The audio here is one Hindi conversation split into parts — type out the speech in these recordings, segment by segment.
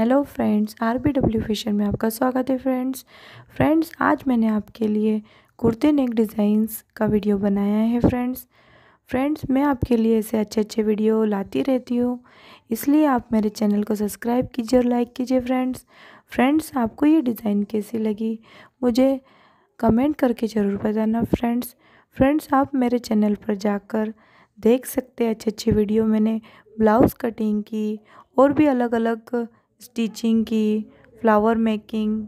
hello friends R B W fashion में आपका स्वागत है फ्रेंड्स फ्रेंड्स आज मैंने आपके लिए कुर्ते नेक डिज़ाइंस का वीडियो बनाया है फ्रेंड्स फ्रेंड्स मैं आपके लिए ऐसे अच्छे अच्छे वीडियो लाती रहती हूँ इसलिए आप मेरे चैनल को सब्सक्राइब कीजिए और लाइक कीजिए फ्रेंड्स फ्रेंड्स आपको ये डिज़ाइन कैसी लगी मुझे कमेंट करके ज़रूर बताना फ्रेंड्स फ्रेंड्स आप मेरे चैनल पर जाकर देख सकते हैं अच्छी अच्छी वीडियो मैंने ब्लाउज़ कटिंग की और भी अलग अलग स्टिचिंग की फ्लावर मेकिंग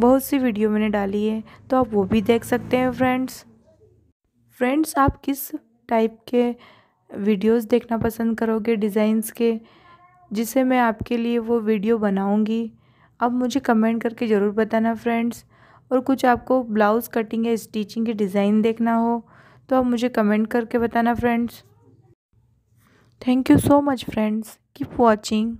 बहुत सी वीडियो मैंने डाली है तो आप वो भी देख सकते हैं फ्रेंड्स फ्रेंड्स आप किस टाइप के वीडियोस देखना पसंद करोगे डिज़ाइंस के जिसे मैं आपके लिए वो वीडियो बनाऊंगी आप मुझे कमेंट करके ज़रूर बताना फ्रेंड्स और कुछ आपको ब्लाउज़ कटिंग या स्टिचिंग के डिज़ाइन देखना हो तो आप मुझे कमेंट करके बताना friends thank you so much friends keep watching